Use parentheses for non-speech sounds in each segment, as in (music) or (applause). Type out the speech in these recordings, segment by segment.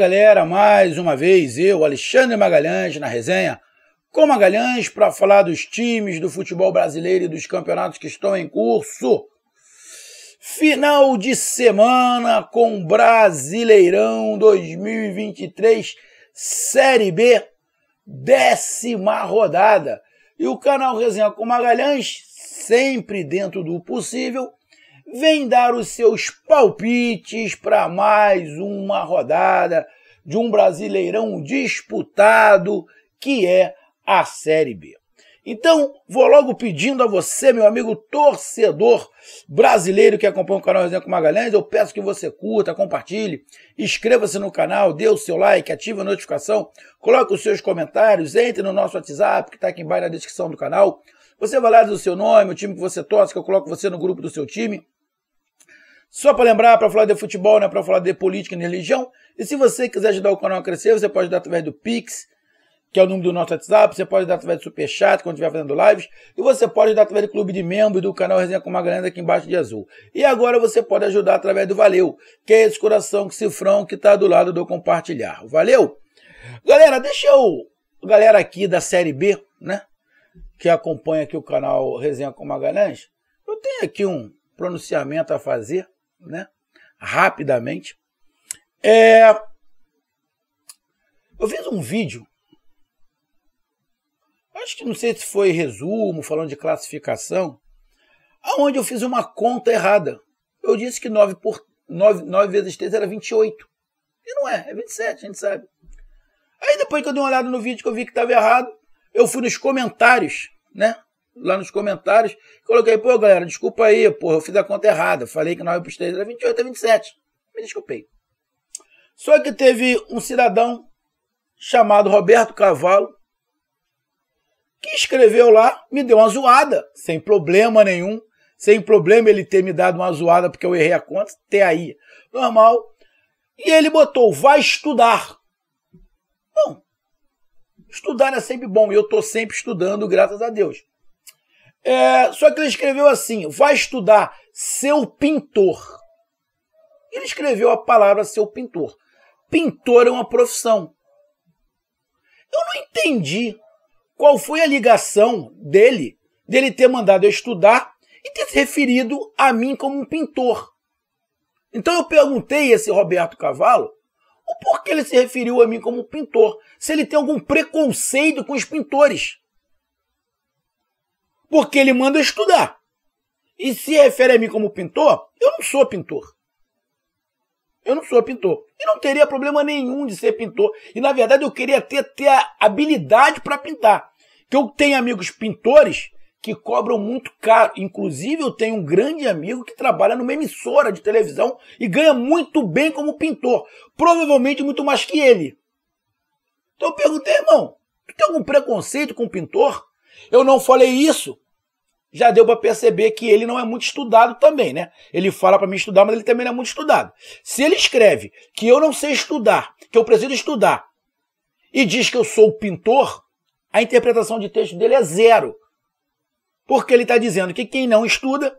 galera, mais uma vez eu, Alexandre Magalhães, na resenha com Magalhães para falar dos times do futebol brasileiro e dos campeonatos que estão em curso. Final de semana com Brasileirão 2023, Série B, décima rodada. E o canal Resenha com Magalhães, sempre dentro do possível, vem dar os seus palpites para mais uma rodada de um Brasileirão disputado que é a Série B. Então, vou logo pedindo a você, meu amigo torcedor brasileiro que acompanha o canal Resenha com Magalhães, eu peço que você curta, compartilhe, inscreva-se no canal, dê o seu like, ative a notificação, coloque os seus comentários, entre no nosso WhatsApp que está aqui embaixo na descrição do canal. Você vai lá do seu nome, o time que você torce, que eu coloco você no grupo do seu time. Só para lembrar, para falar de futebol, não é para falar de política nem religião. E se você quiser ajudar o canal a crescer, você pode dar através do Pix, que é o número do nosso WhatsApp, você pode dar através do Superchat, quando estiver fazendo lives, e você pode dar através do clube de membro do canal Resenha com Magalhães aqui embaixo de azul. E agora você pode ajudar através do Valeu, que é esse coração que cifrão que está do lado do compartilhar. Valeu? Galera, deixa eu... Galera aqui da Série B, né? que acompanha aqui o canal Resenha com Magalhães, eu tenho aqui um pronunciamento a fazer né? Rapidamente. É... Eu fiz um vídeo, acho que não sei se foi resumo, falando de classificação, aonde eu fiz uma conta errada. Eu disse que 9, por, 9, 9 vezes 3 era 28. E não é, é 27, a gente sabe. Aí depois que eu dei uma olhada no vídeo que eu vi que estava errado, eu fui nos comentários, né? lá nos comentários. Coloquei, pô, galera, desculpa aí, porra, eu fiz a conta errada. Falei que 9 por 3 era 28, é 27. Me desculpei. Só que teve um cidadão chamado Roberto Cavalo que escreveu lá, me deu uma zoada, sem problema nenhum. Sem problema ele ter me dado uma zoada porque eu errei a conta, até aí. Normal. E ele botou, vai estudar. Bom, estudar é sempre bom e eu estou sempre estudando, graças a Deus. É, só que ele escreveu assim: vai estudar seu pintor. Ele escreveu a palavra seu pintor. Pintor é uma profissão. Eu não entendi qual foi a ligação dele, dele ter mandado eu estudar e ter se referido a mim como um pintor. Então eu perguntei a esse Roberto Cavalo o porquê ele se referiu a mim como pintor, se ele tem algum preconceito com os pintores porque ele manda estudar. E se refere a mim como pintor, eu não sou pintor. Eu não sou pintor. E não teria problema nenhum de ser pintor. E na verdade eu queria ter, ter a habilidade para pintar. Que eu tenho amigos pintores que cobram muito caro. Inclusive, eu tenho um grande amigo que trabalha numa emissora de televisão e ganha muito bem como pintor. Provavelmente muito mais que ele. Então eu perguntei, irmão, tu tem algum preconceito com pintor? Eu não falei isso já deu para perceber que ele não é muito estudado também, né? Ele fala para mim estudar, mas ele também não é muito estudado. Se ele escreve que eu não sei estudar, que eu preciso estudar, e diz que eu sou pintor, a interpretação de texto dele é zero. Porque ele está dizendo que quem não estuda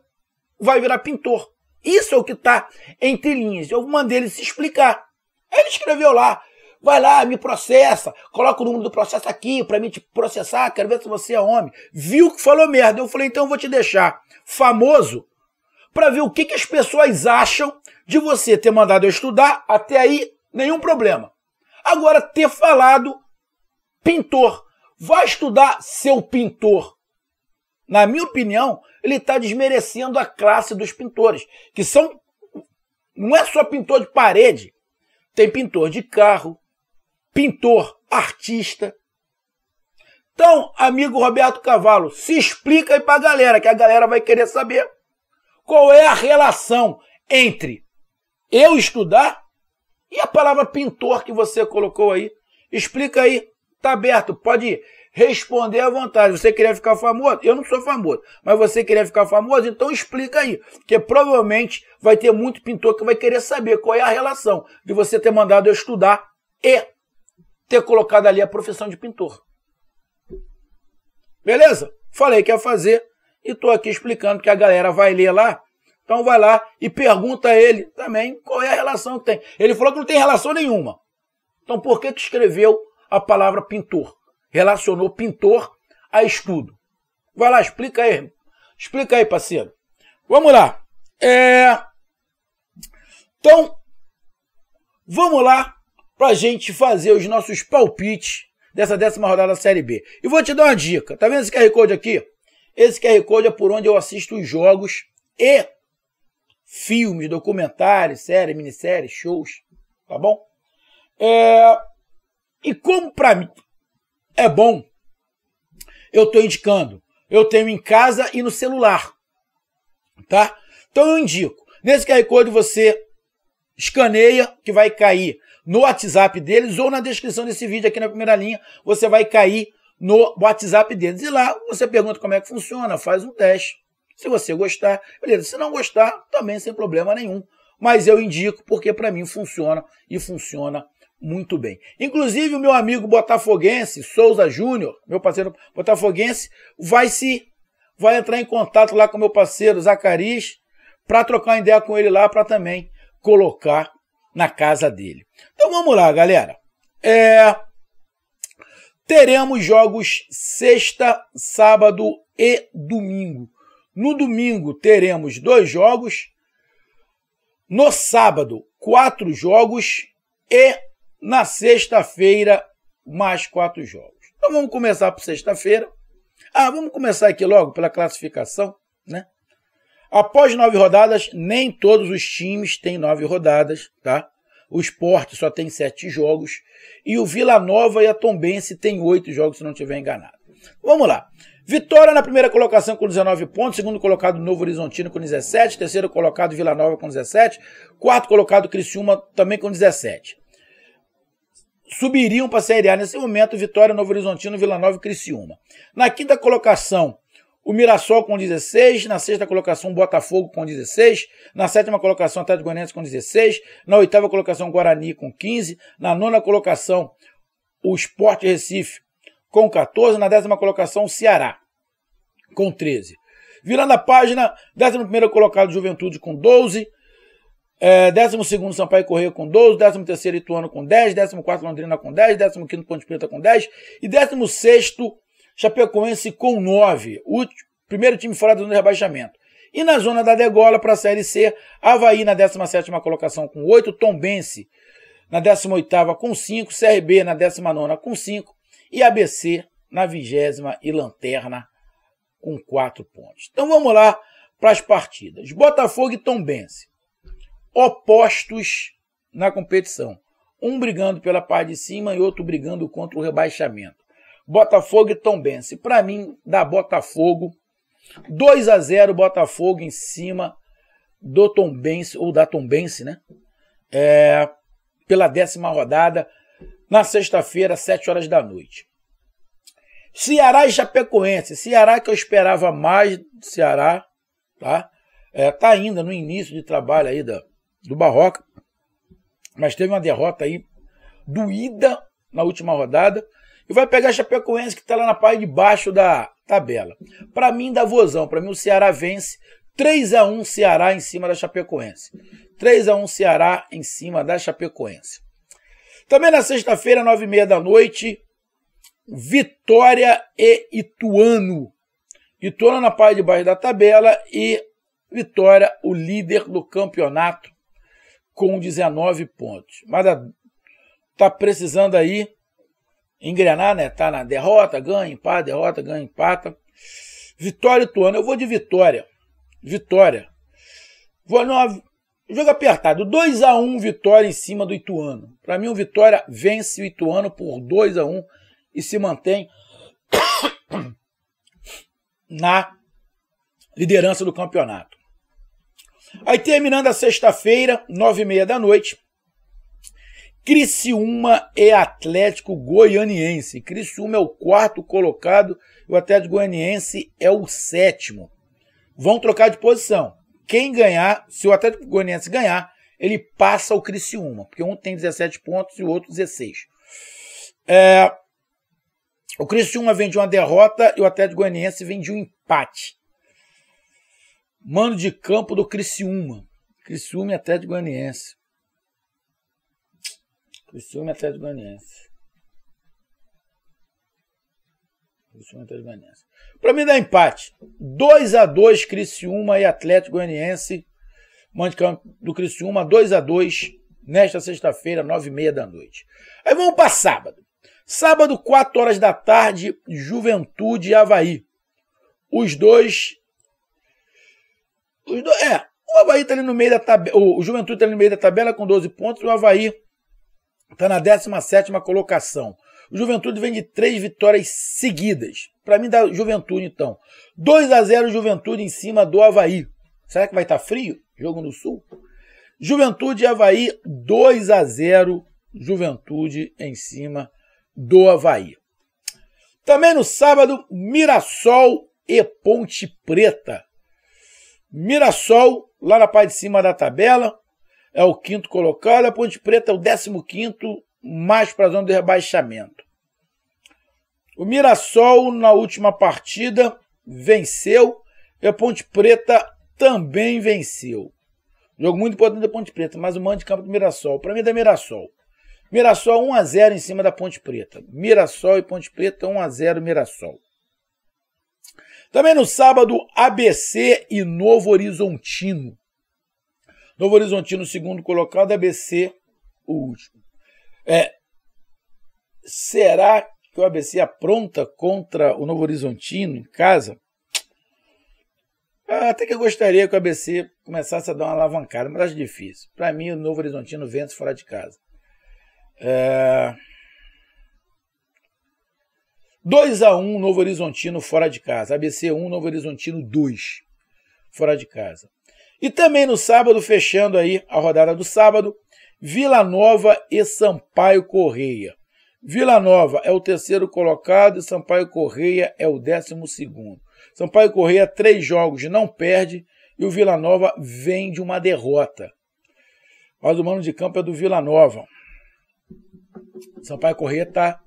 vai virar pintor. Isso é o que está entre linhas. Eu mandei ele se explicar. Ele escreveu lá Vai lá, me processa. Coloca o número do processo aqui para mim te processar. Quero ver se você é homem. Viu que falou merda. Eu falei, então eu vou te deixar famoso para ver o que, que as pessoas acham de você ter mandado eu estudar. Até aí, nenhum problema. Agora, ter falado pintor. Vai estudar seu pintor. Na minha opinião, ele está desmerecendo a classe dos pintores, que são. Não é só pintor de parede. Tem pintor de carro, pintor, artista. Então, amigo Roberto Cavalo, se explica aí pra galera, que a galera vai querer saber qual é a relação entre eu estudar e a palavra pintor que você colocou aí. Explica aí, tá aberto, pode responder à vontade. Você queria ficar famoso? Eu não sou famoso, mas você queria ficar famoso? Então explica aí, porque provavelmente vai ter muito pintor que vai querer saber qual é a relação de você ter mandado eu estudar e ter colocado ali a profissão de pintor. Beleza? Falei que ia fazer e estou aqui explicando que a galera vai ler lá. Então vai lá e pergunta a ele também qual é a relação que tem. Ele falou que não tem relação nenhuma. Então por que, que escreveu a palavra pintor? Relacionou pintor a estudo. Vai lá, explica aí. Explica aí, parceiro. Vamos lá. É... Então, vamos lá pra gente fazer os nossos palpites dessa décima rodada da Série B. E vou te dar uma dica. Tá vendo esse QR Code aqui? Esse QR Code é por onde eu assisto os jogos e filmes, documentários, séries, minisséries, shows. Tá bom? É... E como pra mim é bom, eu tô indicando. Eu tenho em casa e no celular. Tá? Então eu indico. Nesse QR Code você escaneia que vai cair no WhatsApp deles ou na descrição desse vídeo aqui na primeira linha, você vai cair no WhatsApp deles. E lá você pergunta como é que funciona, faz um teste. Se você gostar, beleza. Se não gostar, também sem problema nenhum. Mas eu indico porque para mim funciona e funciona muito bem. Inclusive, o meu amigo botafoguense, Souza Júnior, meu parceiro botafoguense, vai se vai entrar em contato lá com o meu parceiro Zacarias para trocar uma ideia com ele lá para também colocar na casa dele. Então vamos lá, galera. É... Teremos jogos sexta, sábado e domingo. No domingo teremos dois jogos. No sábado, quatro jogos. E na sexta-feira, mais quatro jogos. Então vamos começar por sexta-feira. Ah, vamos começar aqui logo pela classificação, né? Após nove rodadas, nem todos os times têm nove rodadas, tá? O esporte só tem sete jogos. E o Vila Nova e a Tombense têm oito jogos, se não estiver enganado. Vamos lá. Vitória na primeira colocação com 19 pontos, segundo colocado Novo Horizontino com 17, terceiro colocado Vila Nova com 17, quarto colocado Criciúma também com 17. Subiriam para a Série A nesse momento Vitória, Novo Horizontino, Vila Nova e Criciúma. Na quinta colocação, o Mirassol com 16, na sexta colocação o Botafogo com 16, na sétima colocação o Atlético Goianiense com 16, na oitava colocação o Guarani com 15, na nona colocação o Sport Recife com 14, na décima colocação o Ceará com 13. Virando a página, décimo primeiro colocado Juventude com 12, é, 12 Sampaio Correia com 12, 13 Ituano com 10, 14 Londrina com 10, 15 Ponte Preta com 10 e 16 Chapecoense com 9, último, primeiro time fora do rebaixamento. E na zona da degola para a Série C, Havaí na 17ª colocação com 8, Tombense na 18ª com 5, CRB na 19ª com 5 e ABC na 20 e Lanterna com 4 pontos. Então vamos lá para as partidas. Botafogo e Tombense, opostos na competição. Um brigando pela parte de cima e outro brigando contra o rebaixamento. Botafogo e Tombense. Para mim, dá Botafogo. 2 a 0 Botafogo em cima do Tombense, ou da Tombense, né? É, pela décima rodada, na sexta-feira, 7 horas da noite. Ceará e Chapecoense. Ceará que eu esperava mais do Ceará, tá? É, tá ainda no início de trabalho aí da, do Barroca, mas teve uma derrota aí doída na última rodada. E vai pegar a Chapecoense que está lá na parte de baixo da tabela. Para mim dá vozão, para mim o Ceará vence 3 a 1 Ceará em cima da Chapecoense. 3 a 1 Ceará em cima da Chapecoense. Também na sexta-feira, nove e meia da noite, Vitória e Ituano. Ituano na parte de baixo da tabela e Vitória, o líder do campeonato, com 19 pontos. Mas ah, tá precisando aí engrenar, né? Tá na derrota, ganha, empata, derrota, ganha, empata. Vitória Ituano, eu vou de vitória. Vitória. Vou no jogo apertado, 2 a 1 vitória em cima do Ituano. Para mim o Vitória vence o Ituano por 2 a 1 e se mantém (coughs) na liderança do campeonato. Aí terminando a sexta-feira, nove e meia da noite, Criciúma e Atlético Goianiense. Criciúma é o quarto colocado e o Atlético Goianiense é o sétimo. Vão trocar de posição. Quem ganhar, se o Atlético Goianiense ganhar, ele passa o Criciúma, porque um tem 17 pontos e o outro 16. É, o Criciúma vem de uma derrota e o Atlético Goianiense vem de um empate. Mano de campo do Criciúma. Criciúma e Atlético Goianiense. Criciúma e Atlético Goianiense. Criciúma e Atlético Goianiense. Para mim dá empate. 2 x 2 Criciúma e Atlético Goianiense. Mandicamp do Criciúma 2 a 2 nesta sexta-feira, 9h30 da noite. Aí vamos para sábado. Sábado, 4 horas da tarde, Juventude e Havaí. Os dois. Os dois é, o Havaí está ali no meio da tabela. O Juventude está ali no meio da tabela com 12 pontos. O Havaí está na 17 colocação. O Juventude vem de três vitórias seguidas. Para mim, da Juventude, então. 2 a 0 Juventude em cima do Havaí. Será que vai estar tá frio? Jogo no Sul? Juventude e Havaí, 2 a 0 Juventude em cima do Havaí. Também no sábado, Mirassol e Ponte Preta. Mirassol, lá na parte de cima da tabela, é o quinto colocado, a Ponte Preta é o décimo quinto, mais para a zona de rebaixamento. O Mirassol, na última partida, venceu e a Ponte Preta também venceu. Jogo muito importante da Ponte Preta, mas o mando de campo do Mirassol. Para mim, é da Mirassol. Mirassol 1 a 0 em cima da Ponte Preta. Mirassol e Ponte Preta 1 a 0 Mirassol. Também no sábado, ABC e Novo Horizontino. Novo Horizontino, segundo colocado, ABC, é o último. É, será que o ABC apronta contra o Novo Horizontino em casa? Ah, até que eu gostaria que o ABC começasse a dar uma alavancada, mas acho difícil. Para mim, o Novo Horizontino vence fora de casa. É... 2 a 1 Novo Horizontino fora de casa. ABC 1, Novo Horizontino 2 fora de casa. E também no sábado, fechando aí a rodada do sábado, Vila Nova e Sampaio Correia. Vila Nova é o terceiro colocado e Sampaio Correia é o décimo segundo. Sampaio Correia, três jogos, não perde e o Vila Nova vem de uma derrota. Mas o mano de campo é do Vila Nova. Sampaio Correia está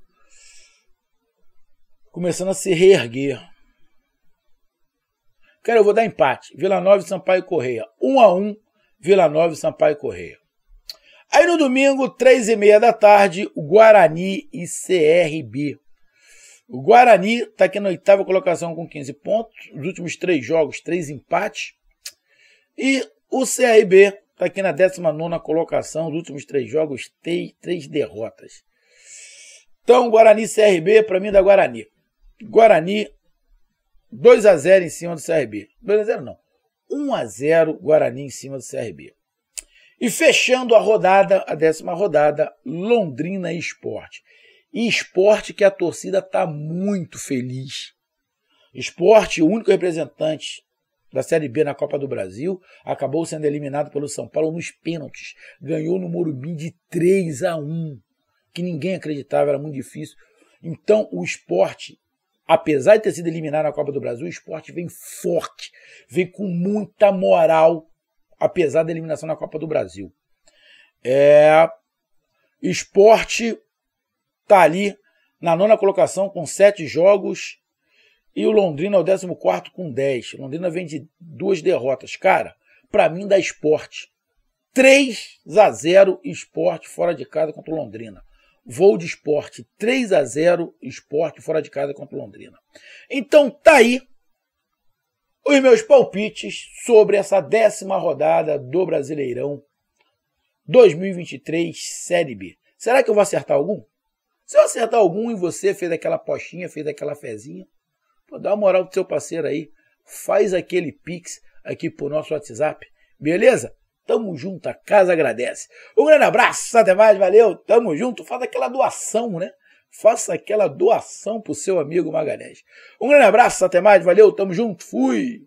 começando a se reerguer. Cara, eu vou dar empate. Vila Nova e Sampaio Correia. 1 um a 1 um, Vila Nova e Sampaio Correia. Aí no domingo, três e meia da tarde, o Guarani e CRB. O Guarani está aqui na oitava colocação com 15 pontos. Os últimos três jogos, três empates. E o CRB está aqui na 19 colocação. Os últimos três jogos, três, três derrotas. Então, Guarani CRB, para mim, é da Guarani. Guarani 2 x 0 em cima do CRB. 2 x 0 não. 1 a 0 Guarani em cima do CRB. E fechando a rodada, a décima rodada, Londrina Esporte. E esporte que a torcida está muito feliz. Esporte, o único representante da Série B na Copa do Brasil, acabou sendo eliminado pelo São Paulo nos pênaltis. Ganhou no Morumbi de 3 a 1, que ninguém acreditava, era muito difícil. Então, o esporte apesar de ter sido eliminado na Copa do Brasil, o esporte vem forte, vem com muita moral, apesar da eliminação na Copa do Brasil. É, esporte tá ali na nona colocação com sete jogos e o Londrina é o 14 com dez. Londrina vem de duas derrotas. Cara, para mim dá esporte. 3 a 0 esporte fora de casa contra o Londrina. Vou de esporte 3 a 0 esporte fora de casa contra Londrina. Então tá aí os meus palpites sobre essa décima rodada do Brasileirão 2023 Série B. Será que eu vou acertar algum? Se eu acertar algum e você fez aquela postinha, fez aquela fezinha, pô, dá uma moral pro seu parceiro aí. Faz aquele pix aqui pro nosso WhatsApp, beleza? Tamo junto, a casa agradece. Um grande abraço, até mais, valeu, tamo junto. Faça aquela doação, né? Faça aquela doação pro seu amigo Magalhães. Um grande abraço, até mais, valeu, tamo junto, fui!